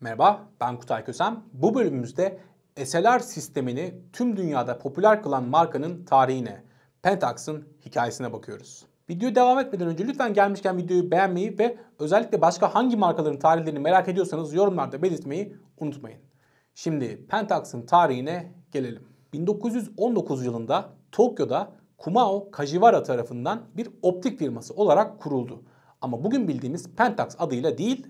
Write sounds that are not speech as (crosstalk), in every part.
Merhaba, ben Kutay Kösem. Bu bölümümüzde SLR sistemini tüm dünyada popüler kılan markanın tarihine, Pentax'ın hikayesine bakıyoruz. Videoya devam etmeden önce lütfen gelmişken videoyu beğenmeyi ve özellikle başka hangi markaların tarihlerini merak ediyorsanız yorumlarda belirtmeyi unutmayın. Şimdi Pentax'ın tarihine gelelim. 1919 yılında Tokyo'da Kumao Kajiwara tarafından bir optik firması olarak kuruldu. Ama bugün bildiğimiz Pentax adıyla değil,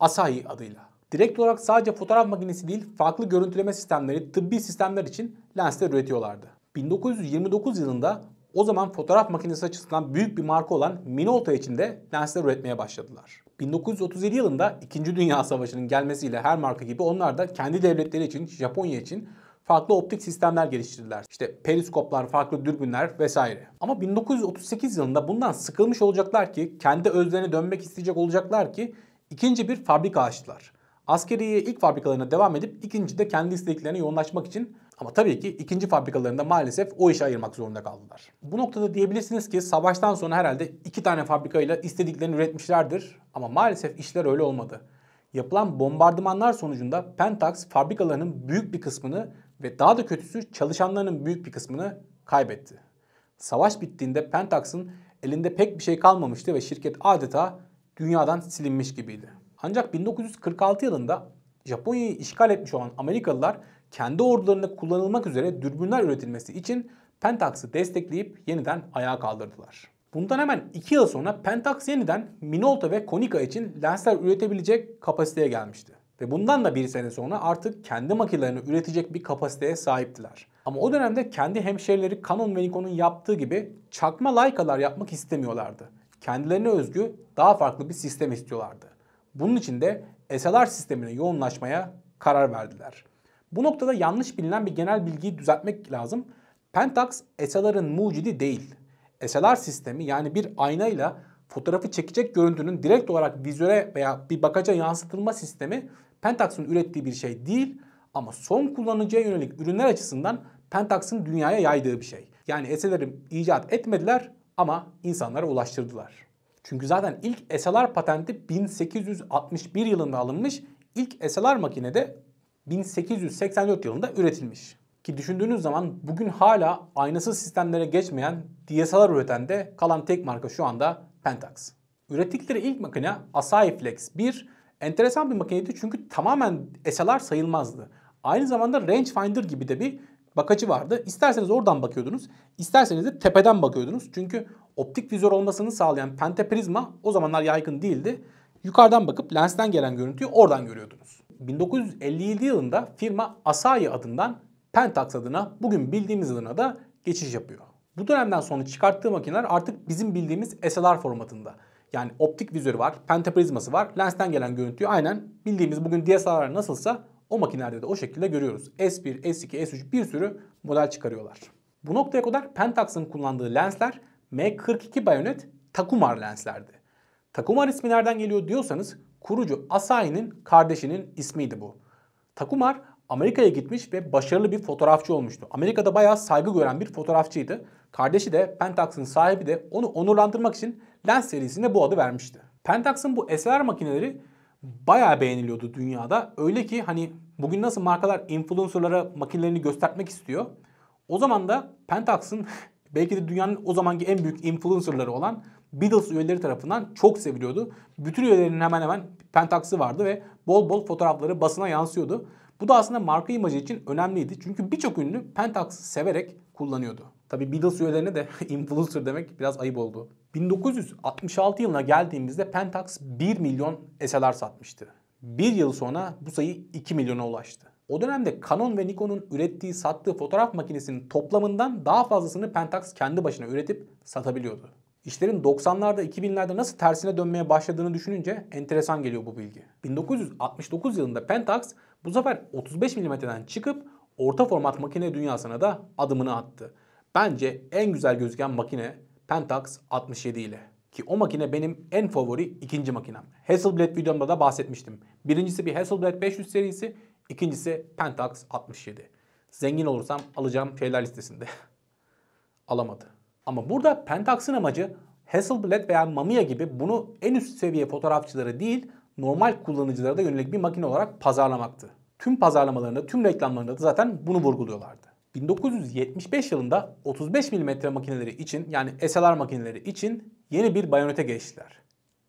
Asahi adıyla. Direkt olarak sadece fotoğraf makinesi değil farklı görüntüleme sistemleri tıbbi sistemler için lensler üretiyorlardı. 1929 yılında o zaman fotoğraf makinesi açısından büyük bir marka olan Minolta için de lensler üretmeye başladılar. 1937 yılında 2. Dünya Savaşı'nın gelmesiyle her marka gibi onlar da kendi devletleri için, Japonya için farklı optik sistemler geliştirdiler. İşte periskoplar, farklı dürbünler vesaire. Ama 1938 yılında bundan sıkılmış olacaklar ki, kendi özlerine dönmek isteyecek olacaklar ki ikinci bir fabrika açtılar. Askeriye ilk fabrikalarına devam edip ikinci de kendi isteklerine yoğunlaşmak için ama tabii ki ikinci fabrikalarında maalesef o işe ayırmak zorunda kaldılar. Bu noktada diyebilirsiniz ki savaştan sonra herhalde iki tane fabrikayla istediklerini üretmişlerdir ama maalesef işler öyle olmadı. Yapılan bombardımanlar sonucunda Pentax fabrikalarının büyük bir kısmını ve daha da kötüsü çalışanlarının büyük bir kısmını kaybetti. Savaş bittiğinde Pentax'ın elinde pek bir şey kalmamıştı ve şirket adeta dünyadan silinmiş gibiydi. Ancak 1946 yılında Japonya'yı işgal etmiş olan Amerikalılar kendi ordularında kullanılmak üzere dürbünler üretilmesi için Pentax'ı destekleyip yeniden ayağa kaldırdılar. Bundan hemen 2 yıl sonra Pentax yeniden Minolta ve Konica için lensler üretebilecek kapasiteye gelmişti. Ve bundan da bir sene sonra artık kendi makinelerini üretecek bir kapasiteye sahiptiler. Ama o dönemde kendi hemşerileri Canon ve Nikon'un yaptığı gibi çakma laykalar yapmak istemiyorlardı. Kendilerine özgü daha farklı bir sistem istiyorlardı. Bunun için de SLR sistemine yoğunlaşmaya karar verdiler. Bu noktada yanlış bilinen bir genel bilgiyi düzeltmek lazım. Pentax SLR'ın mucidi değil. SLR sistemi yani bir aynayla fotoğrafı çekecek görüntünün direkt olarak vizöre veya bir bakaca yansıtılma sistemi Pentax'ın ürettiği bir şey değil ama son kullanıcıya yönelik ürünler açısından Pentax'ın dünyaya yaydığı bir şey. Yani SLR'i icat etmediler ama insanlara ulaştırdılar. Çünkü zaten ilk SLR patenti 1861 yılında alınmış. İlk SLR makine de 1884 yılında üretilmiş. Ki düşündüğünüz zaman bugün hala aynasız sistemlere geçmeyen DSLR üreten de kalan tek marka şu anda Pentax. Ürettikleri ilk makine Asahi Flex 1 enteresan bir makineydi çünkü tamamen SLR sayılmazdı. Aynı zamanda rangefinder gibi de bir bakacı vardı. İsterseniz oradan bakıyordunuz, isterseniz de tepeden bakıyordunuz. Çünkü optik vizör olmasını sağlayan pentaprizma o zamanlar yaygın değildi. Yukarıdan bakıp lensten gelen görüntüyü oradan görüyordunuz. 1957 yılında firma Asahi adından Pentax adına bugün bildiğimiz adına da geçiş yapıyor. Bu dönemden sonra çıkarttığı makineler artık bizim bildiğimiz SLR formatında. Yani optik vizörü var, pentaprizması var, lensten gelen görüntüyü aynen bildiğimiz bugün DSLR nasılsa o makinelerde de o şekilde görüyoruz. S1, S2, S3 bir sürü model çıkarıyorlar. Bu noktaya kadar Pentax'ın kullandığı lensler M42 bayonet Takumar lenslerdi. Takumar ismi nereden geliyor diyorsanız kurucu Asahi'nin kardeşinin ismiydi bu. Takumar Amerika'ya gitmiş ve başarılı bir fotoğrafçı olmuştu. Amerika'da bayağı saygı gören bir fotoğrafçıydı. Kardeşi de Pentax'ın sahibi de onu onurlandırmak için lens serisine bu adı vermişti. Pentax'ın bu SLR makineleri bayağı beğeniliyordu dünyada. Öyle ki hani bugün nasıl markalar influencerlara makinelerini göstermek istiyor. O zaman da Pentax'ın (laughs) belki de dünyanın o zamanki en büyük influencerları olan Beatles üyeleri tarafından çok seviliyordu. Bütün üyelerinin hemen hemen pentaksı vardı ve bol bol fotoğrafları basına yansıyordu. Bu da aslında marka imajı için önemliydi. Çünkü birçok ünlü Pentax severek kullanıyordu. Tabi Beatles üyelerine de (laughs) influencer demek biraz ayıp oldu. 1966 yılına geldiğimizde Pentax 1 milyon eseler satmıştı. Bir yıl sonra bu sayı 2 milyona ulaştı. O dönemde Canon ve Nikon'un ürettiği, sattığı fotoğraf makinesinin toplamından daha fazlasını Pentax kendi başına üretip satabiliyordu. İşlerin 90'larda 2000'lerde nasıl tersine dönmeye başladığını düşününce enteresan geliyor bu bilgi. 1969 yılında Pentax bu sefer 35 mm'den çıkıp orta format makine dünyasına da adımını attı. Bence en güzel gözüken makine Pentax 67 ile. Ki o makine benim en favori ikinci makinem. Hasselblad videomda da bahsetmiştim. Birincisi bir Hasselblad 500 serisi, İkincisi Pentax 67. Zengin olursam alacağım şeyler listesinde. (laughs) Alamadı. Ama burada Pentax'ın amacı Hasselblad veya Mamiya gibi bunu en üst seviye fotoğrafçılara değil normal kullanıcılara da yönelik bir makine olarak pazarlamaktı. Tüm pazarlamalarında, tüm reklamlarında da zaten bunu vurguluyorlardı. 1975 yılında 35 mm makineleri için yani SLR makineleri için yeni bir bayonete geçtiler.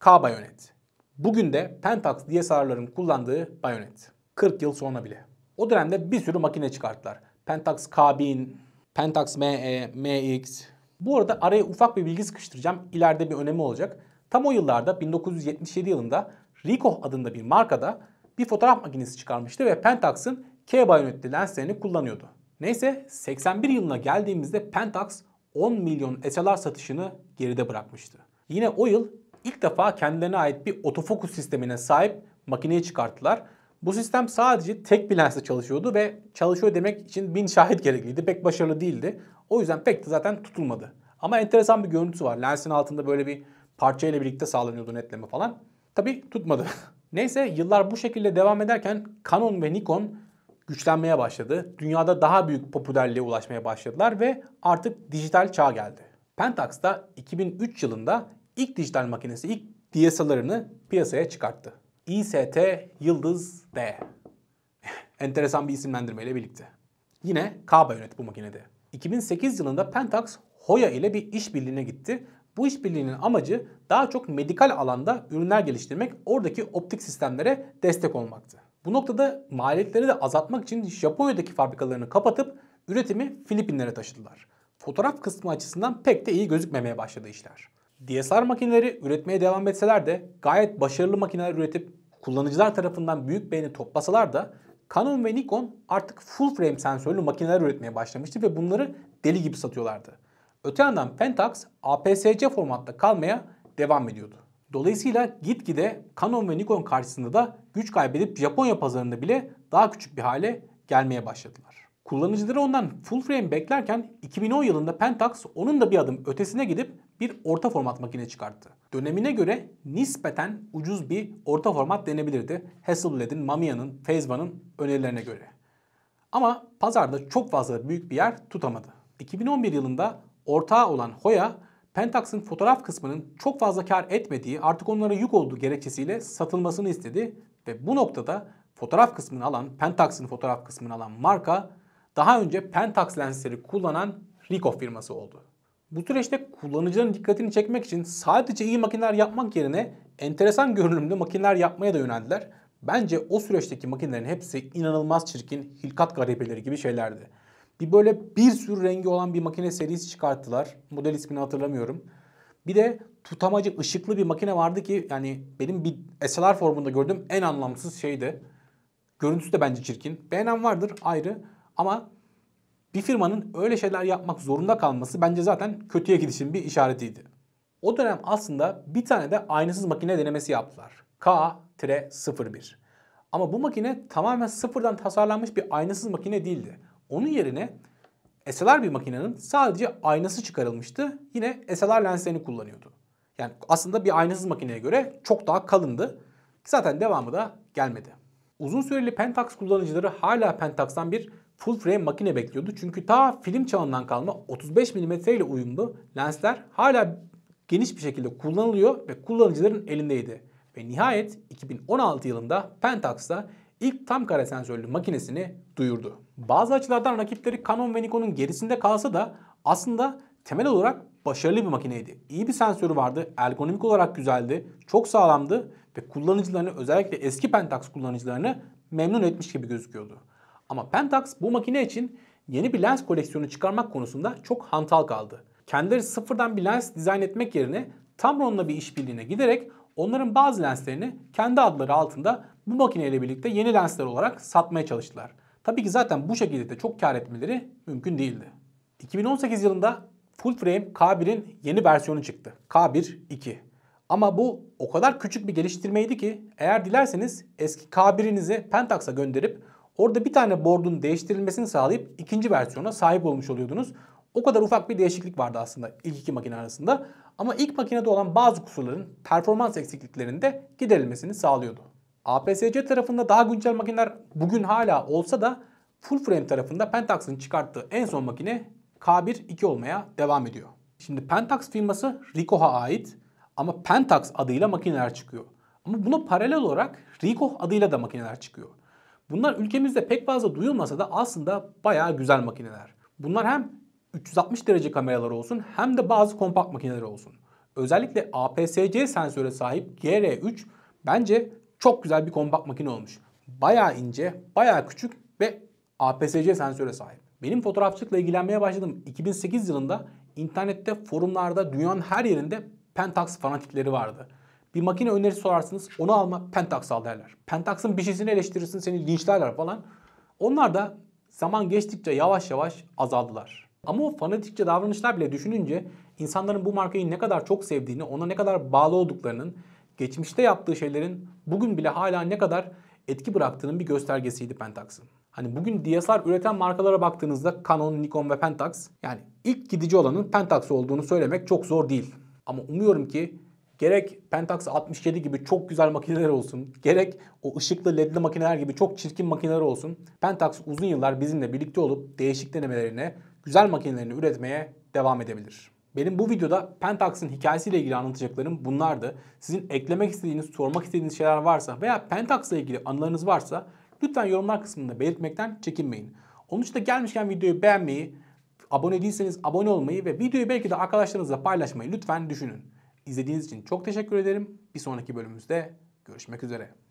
K bayonet. Bugün de Pentax DSLR'ların kullandığı bayonet. 40 yıl sonra bile. O dönemde bir sürü makine çıkarttılar. Pentax k Pentax ME, MX. Bu arada araya ufak bir bilgi sıkıştıracağım. İleride bir önemi olacak. Tam o yıllarda 1977 yılında Ricoh adında bir markada bir fotoğraf makinesi çıkarmıştı ve Pentax'ın K bayonetli lenslerini kullanıyordu. Neyse 81 yılına geldiğimizde Pentax 10 milyon SLR satışını geride bırakmıştı. Yine o yıl ilk defa kendilerine ait bir otofokus sistemine sahip makineyi çıkarttılar bu sistem sadece tek bir lensle çalışıyordu ve çalışıyor demek için bin şahit gerekliydi. Pek başarılı değildi. O yüzden pek de zaten tutulmadı. Ama enteresan bir görüntüsü var. Lensin altında böyle bir parça ile birlikte sağlanıyordu netleme falan. Tabi tutmadı. (laughs) Neyse yıllar bu şekilde devam ederken Canon ve Nikon güçlenmeye başladı. Dünyada daha büyük popülerliğe ulaşmaya başladılar ve artık dijital çağ geldi. Pentax da 2003 yılında ilk dijital makinesi, ilk DSLR'ını piyasaya çıkarttı. İST Yıldız D. (laughs) Enteresan bir isimlendirmeyle birlikte. Yine Kaba yönet bu makinede. 2008 yılında Pentax Hoya ile bir işbirliğine gitti. Bu işbirliğinin amacı daha çok medikal alanda ürünler geliştirmek, oradaki optik sistemlere destek olmaktı. Bu noktada maliyetleri de azaltmak için Japonya'daki fabrikalarını kapatıp üretimi Filipinlere taşıdılar. Fotoğraf kısmı açısından pek de iyi gözükmemeye başladı işler. DSR makineleri üretmeye devam etseler de gayet başarılı makineler üretip kullanıcılar tarafından büyük beğeni toplasalar da Canon ve Nikon artık full frame sensörlü makineler üretmeye başlamıştı ve bunları deli gibi satıyorlardı. Öte yandan Pentax APS-C formatta kalmaya devam ediyordu. Dolayısıyla gitgide Canon ve Nikon karşısında da güç kaybedip Japonya pazarında bile daha küçük bir hale gelmeye başladılar. Kullanıcıları ondan full frame beklerken 2010 yılında Pentax onun da bir adım ötesine gidip bir orta format makine çıkarttı. Dönemine göre nispeten ucuz bir orta format denebilirdi Hasselblad'in, Mamiya'nın, Fezvan'ın önerilerine göre. Ama pazarda çok fazla büyük bir yer tutamadı. 2011 yılında ortağı olan Hoya, Pentax'ın fotoğraf kısmının çok fazla kar etmediği, artık onlara yük olduğu gerekçesiyle satılmasını istedi ve bu noktada fotoğraf kısmını alan, Pentax'ın fotoğraf kısmını alan marka daha önce Pentax lensleri kullanan Ricoh firması oldu. Bu süreçte kullanıcıların dikkatini çekmek için sadece iyi makineler yapmak yerine enteresan görünümlü makineler yapmaya da yöneldiler. Bence o süreçteki makinelerin hepsi inanılmaz çirkin, hilkat garibeleri gibi şeylerdi. Bir böyle bir sürü rengi olan bir makine serisi çıkarttılar. Model ismini hatırlamıyorum. Bir de tutamacı ışıklı bir makine vardı ki yani benim bir SLR formunda gördüğüm en anlamsız şeydi. Görüntüsü de bence çirkin. Beğenen vardır ayrı ama bir firmanın öyle şeyler yapmak zorunda kalması bence zaten kötüye gidişin bir işaretiydi. O dönem aslında bir tane de aynasız makine denemesi yaptılar. K-01. Ama bu makine tamamen sıfırdan tasarlanmış bir aynasız makine değildi. Onun yerine SLR bir makinenin sadece aynası çıkarılmıştı. Yine SLR lenslerini kullanıyordu. Yani aslında bir aynasız makineye göre çok daha kalındı. Zaten devamı da gelmedi. Uzun süreli Pentax kullanıcıları hala Pentax'tan bir full frame makine bekliyordu. Çünkü ta film çağından kalma 35 mm ile uyumlu lensler hala geniş bir şekilde kullanılıyor ve kullanıcıların elindeydi. Ve nihayet 2016 yılında Pentax da ilk tam kare sensörlü makinesini duyurdu. Bazı açılardan rakipleri Canon ve Nikon'un gerisinde kalsa da aslında temel olarak başarılı bir makineydi. İyi bir sensörü vardı, ergonomik olarak güzeldi, çok sağlamdı ve kullanıcılarını özellikle eski Pentax kullanıcılarını memnun etmiş gibi gözüküyordu. Ama Pentax bu makine için yeni bir lens koleksiyonu çıkarmak konusunda çok hantal kaldı. Kendileri sıfırdan bir lens dizayn etmek yerine Tamron'la bir işbirliğine giderek onların bazı lenslerini kendi adları altında bu makineyle birlikte yeni lensler olarak satmaya çalıştılar. Tabii ki zaten bu şekilde de çok kar etmeleri mümkün değildi. 2018 yılında full frame K1'in yeni versiyonu çıktı. K1 2. Ama bu o kadar küçük bir geliştirmeydi ki eğer dilerseniz eski K1'inizi Pentax'a gönderip Orada bir tane board'un değiştirilmesini sağlayıp ikinci versiyona sahip olmuş oluyordunuz. O kadar ufak bir değişiklik vardı aslında ilk iki makine arasında. Ama ilk makinede olan bazı kusurların performans eksikliklerinde giderilmesini sağlıyordu. APS-C tarafında daha güncel makineler bugün hala olsa da full frame tarafında Pentax'ın çıkarttığı en son makine K1-2 olmaya devam ediyor. Şimdi Pentax firması Ricoh'a ait ama Pentax adıyla makineler çıkıyor. Ama buna paralel olarak Ricoh adıyla da makineler çıkıyor. Bunlar ülkemizde pek fazla duyulmasa da aslında bayağı güzel makineler. Bunlar hem 360 derece kameralar olsun hem de bazı kompakt makineler olsun. Özellikle APS-C sensöre sahip GR3 bence çok güzel bir kompakt makine olmuş. Bayağı ince, bayağı küçük ve APS-C sensöre sahip. Benim fotoğrafçılıkla ilgilenmeye başladım. 2008 yılında internette, forumlarda, dünyanın her yerinde Pentax fanatikleri vardı. Bir makine önerisi sorarsınız onu alma Pentax al derler. Pentax'ın bir şeysini eleştirirsin seni linçlerler falan. Onlar da zaman geçtikçe yavaş yavaş azaldılar. Ama o fanatikçe davranışlar bile düşününce insanların bu markayı ne kadar çok sevdiğini, ona ne kadar bağlı olduklarının, geçmişte yaptığı şeylerin bugün bile hala ne kadar etki bıraktığının bir göstergesiydi Pentax'ın. Hani bugün DSLR üreten markalara baktığınızda Canon, Nikon ve Pentax yani ilk gidici olanın Pentax olduğunu söylemek çok zor değil. Ama umuyorum ki gerek Pentax 67 gibi çok güzel makineler olsun, gerek o ışıklı ledli makineler gibi çok çirkin makineler olsun. Pentax uzun yıllar bizimle birlikte olup değişik denemelerine, güzel makinelerini üretmeye devam edebilir. Benim bu videoda Pentax'ın hikayesiyle ilgili anlatacaklarım bunlardı. Sizin eklemek istediğiniz, sormak istediğiniz şeyler varsa veya Pentax'la ilgili anılarınız varsa lütfen yorumlar kısmında belirtmekten çekinmeyin. Onun için de gelmişken videoyu beğenmeyi, abone değilseniz abone olmayı ve videoyu belki de arkadaşlarınızla paylaşmayı lütfen düşünün. İzlediğiniz için çok teşekkür ederim. Bir sonraki bölümümüzde görüşmek üzere.